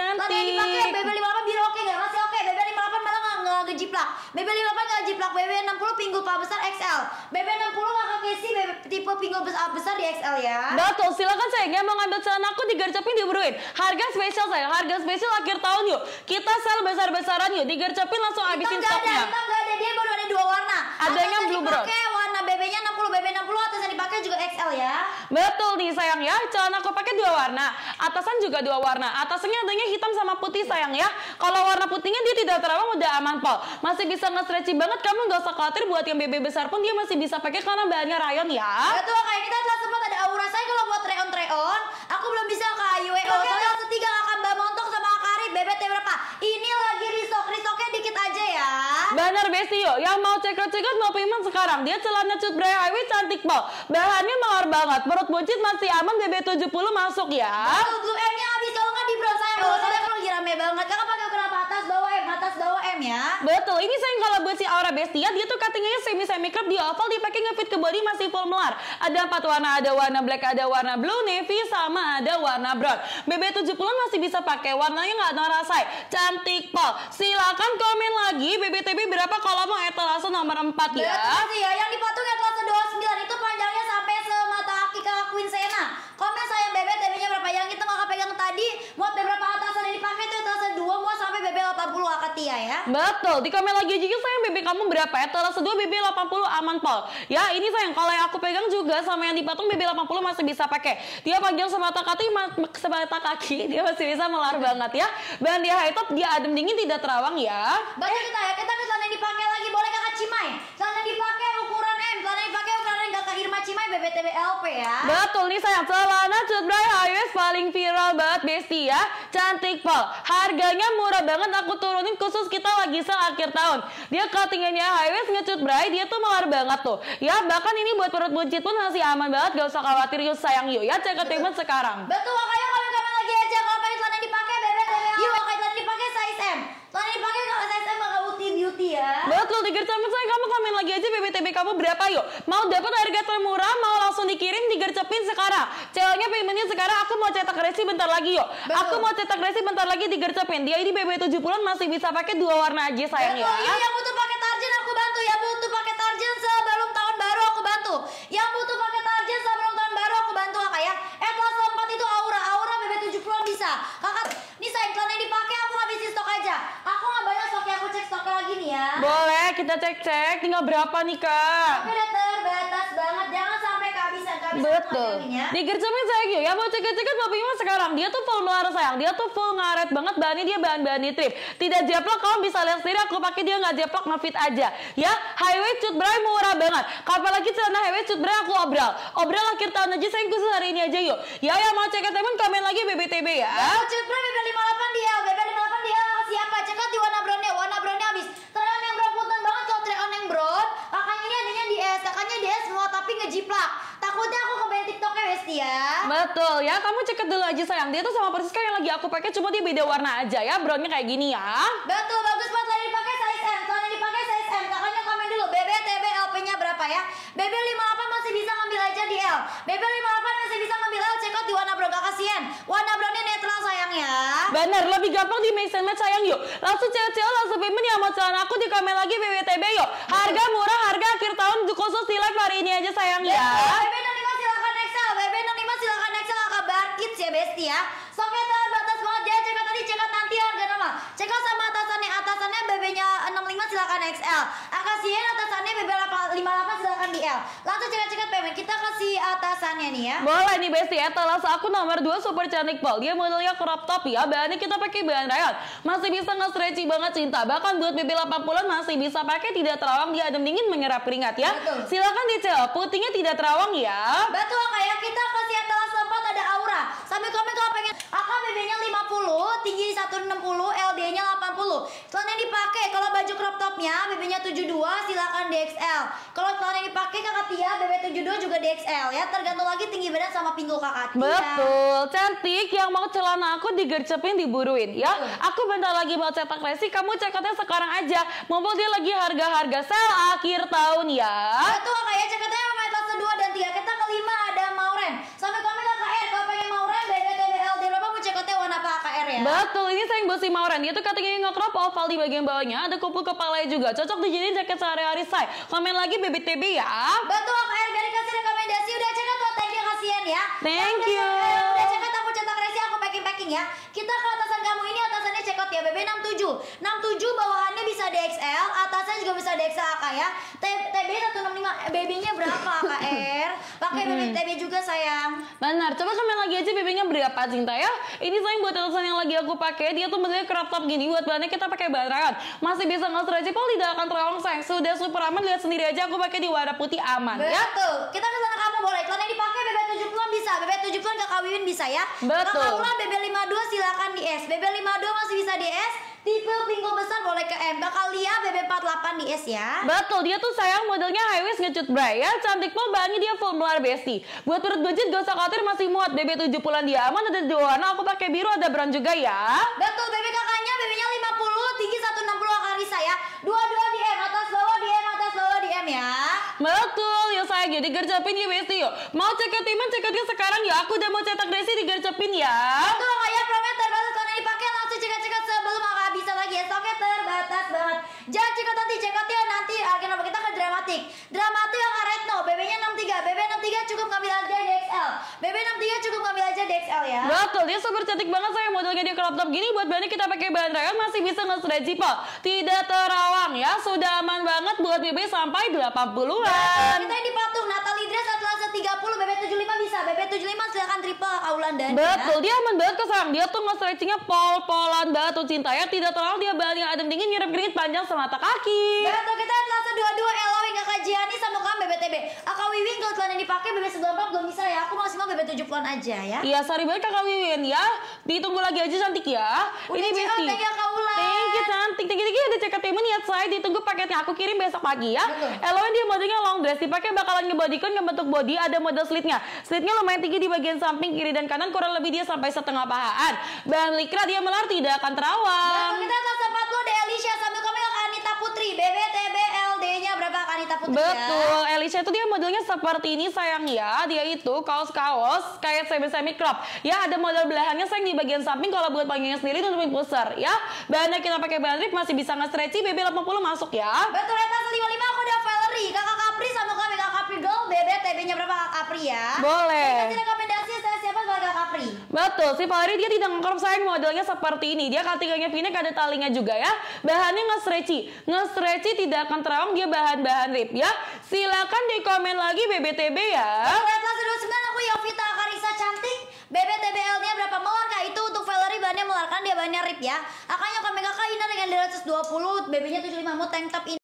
ganti. Lada yang dipakai BB 58 biru oke nggak? Masih oke. BB 58 malah nggak nggak gejiplak. BB 58 nggak gejiplak. BB 60 pinggul paha besar XL. BB 60 maka kesi BB tipe pinggul besar besar di XL ya. Betul. Silakan sayangnya mau ngambil celana aku tiga di diburuin. Harga spesial saya. Harga spesial akhir tahun yuk. Kita sel besar besaran yuk. di Digercepin langsung habisin stoknya. Kita ada. Kita nggak ada. Dia baru ada dua warna. Ada yang blue brown. BB60 yang dipakai juga XL ya? Betul nih sayang ya, celana aku pakai dua warna, atasan juga dua warna. Atasannya adanya hitam sama putih sayang ya. Kalau warna putihnya dia tidak terlalu mudah aman pol. Masih bisa nge-stretchy banget, kamu gak usah khawatir buat yang BB besar pun dia masih bisa pakai karena bahannya rayon ya. Betul, kayak kita telah sempat ada aura saya kalau buat rayon rayon aku belum bisa ke IWO, soalnya tiga desainer Besio yang mau cekot-cekot mau pingin sekarang. Dia celana cut Bray Highway cantik banget. Bahannya mawar banget. Perut buncit masih aman BB70 masuk ya. kalau blue M-nya habis kalau nggak di bronze saya. Kalau saya kalau lagi rame banget. Kakak ya. Betul. Ini saya kalau buat si Aura Bestia, dia tuh cuttingnya semi semi crop di oval dipakai ngefit ke body masih full melar. Ada empat warna, ada warna black, ada warna blue, navy, sama ada warna brown. BB70 masih bisa pakai warnanya nggak narasai. Cantik pol. Silahkan komen lagi BBTB berapa kalau mau etalase nomor 4 ya. Betul sih ya. Betul, di Kamela Gigi sayang BB kamu berapa? Etelas 2 BB 80 aman pol. Ya ini sayang, kalau yang aku pegang juga sama yang dipatung BB 80 masih bisa pakai. Dia panjang semata kaki, semata kaki, dia masih bisa melar banget ya. Dan dia high top, dia adem dingin, tidak terawang ya. Baca kita ya, kita ketelan yang dipanggil ya. Betul nih sayang, celana cutbray high Highways paling viral banget Besti ya. Cantik Pol, harganya murah banget aku turunin khusus kita lagi se akhir tahun. Dia cuttingannya Highways ngecut Bray, dia tuh mahal banget tuh. Ya bahkan ini buat perut buncit pun masih aman banget, gak usah khawatir yuk sayang yuk ya cek statement sekarang. Betul makanya kalau kamu lagi aja kalau pakai celana dipakai bebek bebek. Yuk kalau celana dipakai size M. Celana dipakai kalau size M bakal uti beauty ya. Betul, tiga teman sayang kamu komen lagi aja BBTB kamu berapa yuk? Mau dapat harga termurah, mau dikirim digercepin sekarang ceweknya paymentnya sekarang aku mau cetak resi bentar lagi yuk Betul. aku mau cetak resi bentar lagi digercepin dia ini BB 70 an masih bisa pakai dua warna aja sayang ya. Betul. ya yang butuh pakai tarjan aku bantu ya butuh pakai tarjan sebelum tahun baru aku bantu yang butuh pakai tarjan sebelum tahun baru aku bantu kak ya eh 4 itu aura aura BB 70 an bisa kakak ini saya iklannya dipakai aku habisin stok aja aku nggak banyak stoknya aku cek stoknya lagi nih ya boleh kita cek cek tinggal berapa nih kak tapi udah terbatas banget jangan bisa gak bisa betul saya gitu ya mau ceket-ceket tapi Ima sekarang dia tuh full melar sayang dia tuh full ngaret banget bani dia bahan-bahan trip tidak jeplok kamu bisa lihat sendiri aku pakai dia nggak jeplak ngefit aja ya highway cut bray murah banget kapan lagi celana highway cut bray aku obral obral akhir tahun aja saya khusus hari ini aja yuk ya yang mau ceket teman komen lagi BBTB ya, ya cut bray BB58 dia BB58 dia oh, siapa ceket? di warna brownnya warna brownnya habis ternyata yang brown banget kalau yang brown kakaknya ini adanya di S kakaknya di S semua tapi ngejiplak ya. Betul ya, kamu ceket dulu aja sayang. Dia tuh sama persis kan yang lagi aku pakai, cuma dia beda warna aja ya. Brownnya kayak gini ya. Betul, bagus banget lagi dipakai size M. Celana dipakai size M. Kakaknya komen dulu BB, TB, LP-nya berapa ya? BB 58 masih bisa ngambil aja di L. BB 58 masih bisa ngambil L. Check di warna brown, kasihan. Warna brownnya netral sayang ya. Bener, lebih gampang di mix and match sayang yuk. Langsung cewek-cewek langsung payment ya mau celana aku di komen lagi BB TB yuk. Harga murah, harga akhir tahun khusus di live hari ini aja sayang ya. BB Ariel. Iya. Langsung cekat-cekat Kita kasih atasannya nih ya. Boleh nih Besti. telas aku nomor 2 super cantik pol Dia modelnya crop top ya. Bahannya kita pakai bahan rayon. Masih bisa nge-stretchy banget cinta. Bahkan buat BB 80 masih bisa pakai tidak terawang di adem dingin menyerap keringat ya. Betul. Silakan dicel. Putihnya tidak terawang ya. Betul kak ya kita kasih atas 4 ada aura. Sambil komen kalau pengen. aku BB-nya 50, tinggi 160, L Celana yang dipakai kalau baju crop topnya BB-nya 72 silakan DXL. Kalau celana yang dipakai Kakak Tia BB 72 juga DXL ya. Tergantung lagi tinggi badan sama pinggul Kakak Tia. Betul. Cantik yang mau celana aku digercepin diburuin ya. Betul. Aku bentar lagi mau cetak resi, kamu cekatnya sekarang aja. Mumpung dia lagi harga-harga sale akhir tahun ya. Betul Kakak ya, cekatnya sampai kelas 2 dan 3 kita kelima ya. Betul, ini sayang buat si mauren Dia tuh nggak ngekrop oval di bagian bawahnya, ada kupu kepalanya juga. Cocok dijadiin jaket sehari-hari saya. Komen lagi BBTB ya. Betul, KR Erga kasih rekomendasi udah cek kan tuh. Thank you kasihan ya. Thank you ya. Kita ke atasan kamu ini atasannya check out ya BB67. 67 bawahannya bisa DXL, atasnya juga bisa DXL ak ya. TB 165 BB-nya berapa KR? Pakai BB TB juga sayang. Benar. Coba komen lagi aja BB-nya berapa Cinta ya. Ini sayang buat atasan yang lagi aku pakai, dia tuh bentuknya crop top gini buat bahannya kita pakai barangan Masih bisa nge-stretchable tidak akan terlalu sayang. Sudah super aman lihat sendiri aja aku pakai di warna putih aman Betul. ya. Betul. Kita ke sana kamu boleh. iklannya dipakai BB bisa. BB 70 Kakak kawin bisa ya. Betul. Kakak Ulan BB 52 silakan di S. BB 52 masih bisa di S. Tipe pinggul besar boleh ke M. Kakak Lia BB 48 di S ya. Betul, dia tuh sayang modelnya high waist ngecut bra ya. Cantik pun bahannya dia full melar besti. Buat perut budget gak usah khawatir masih muat. BB 70-an dia aman ada dua warna. Aku pakai biru ada brown juga ya. Betul. deh digercepin ya Besti yuk. Mau cekat timan cekatnya sekarang ya. Aku udah mau cetak desi digercepin ya. Betul ya prometer banget karena dipakai langsung cekat-cekat sebelum agak bisa lagi ya. Soalnya terbatas banget. Jangan cekat nanti cekatnya nanti akhirnya kita ke dramatik. Dramatik yang karetno bb BB63 cukup ngambil aja DXL. BB63 cukup ngambil aja DXL ya. Betul, dia super cantik banget saya modelnya di crop top gini buat bahannya kita pakai bahan rayon masih bisa nge-stretch zipper. Tidak terawang ya, sudah aman banget buat BB sampai 80-an. Kita yang di Natalie Dress Atlasa 30 BB75 bisa. BB75 silahkan triple Aulan dan ya. Betul, ya. dia aman banget ke Dia tuh nge-stretchingnya pol-polan banget tuh cinta ya. Tidak terawang dia bahannya adem dingin mirip grit panjang semata kaki. Betul, kita Atlasa 22 Elo Kak Jiani sama Kak BBTB. Ah, Kak Wiwin kalau celana yang dipakai BB94 belum bisa ya. Aku maksimal BB70-an aja ya. Iya, sorry banget Kak Wiwin ya. Ditunggu lagi aja cantik ya. Udah Ini Besti. Thank you Kak Ulan. Thank you cantik. Thank you, thank you. Ada check payment ya saya. Ditunggu paketnya aku kirim besok pagi ya. Eloin dia modelnya long dress. Dipakai bakalan ngebodikon ngebentuk body. Ada model slitnya. Slitnya lumayan tinggi di bagian samping kiri dan kanan. Kurang lebih dia sampai setengah pahaan. Dan likra dia melar tidak akan terawang. Dan kita akan putih ya. Betul, ya. Elisha itu dia modelnya seperti ini sayang ya. Dia itu kaos-kaos kayak semi-semi crop. Ya ada model belahannya sayang di bagian samping kalau buat panggilnya sendiri itu lebih besar ya. Bahannya kita pakai bahan rib masih bisa nge-stretchy BB 80 masuk ya. Betul, ya 55 aku udah Valerie, Kakak Capri sama Kakak Capri Girl, BB TB-nya berapa Capri ya? Boleh. Betul, si Valerie dia tidak ngengkrop sayang modelnya seperti ini. Dia katingannya v ada talinya juga ya. Bahannya nge-stretchy. Nge-stretchy tidak akan terawang dia bahan-bahan rib ya. Silakan di komen lagi BBTB ya. Lihatlah 29 aku Yovita Akarisa cantik. BBTBL-nya berapa melar kak? Itu untuk Valerie bahannya melar kan dia bahannya rib ya. Akanya kami kakak ini dengan 220, BB-nya 75 mau tank top ini.